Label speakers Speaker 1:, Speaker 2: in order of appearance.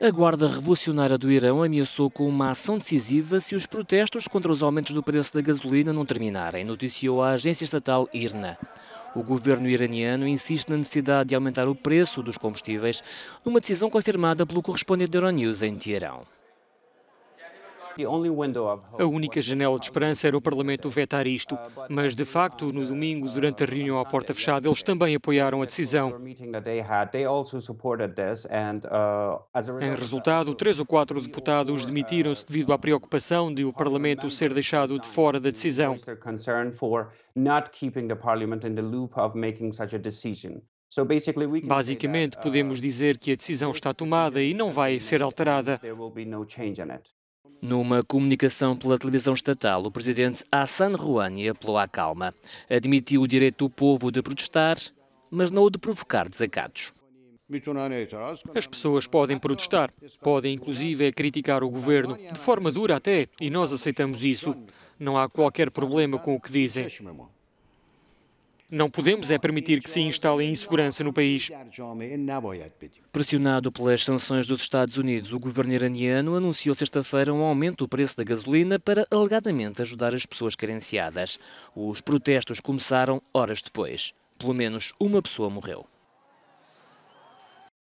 Speaker 1: A Guarda Revolucionária do Irão ameaçou com uma ação decisiva se os protestos contra os aumentos do preço da gasolina não terminarem, noticiou a agência estatal IRNA. O governo iraniano insiste na necessidade de aumentar o preço dos combustíveis, numa decisão confirmada pelo correspondente da Euronews em Teherão.
Speaker 2: A única janela de esperança era o Parlamento vetar isto, mas de facto, no domingo, durante a reunião à porta fechada, eles também apoiaram a decisão.
Speaker 3: Uh, em
Speaker 2: resultado, três ou quatro deputados demitiram-se devido à preocupação de o Parlamento ser deixado de fora da decisão.
Speaker 3: Basicamente, uh, podemos
Speaker 2: dizer que a decisão está tomada e não vai ser alterada.
Speaker 1: Numa comunicação pela televisão estatal, o presidente Hassan Rouhani apelou à calma. Admitiu o direito do povo de protestar, mas não o de provocar desacatos.
Speaker 2: As pessoas podem protestar, podem inclusive criticar o governo, de forma dura até, e nós aceitamos isso. Não há qualquer problema com o que dizem. Não podemos é permitir que se instale insegurança no país.
Speaker 1: Pressionado pelas sanções dos Estados Unidos, o governo iraniano anunciou sexta-feira um aumento do preço da gasolina para alegadamente ajudar as pessoas carenciadas. Os protestos começaram horas depois. Pelo menos uma pessoa morreu.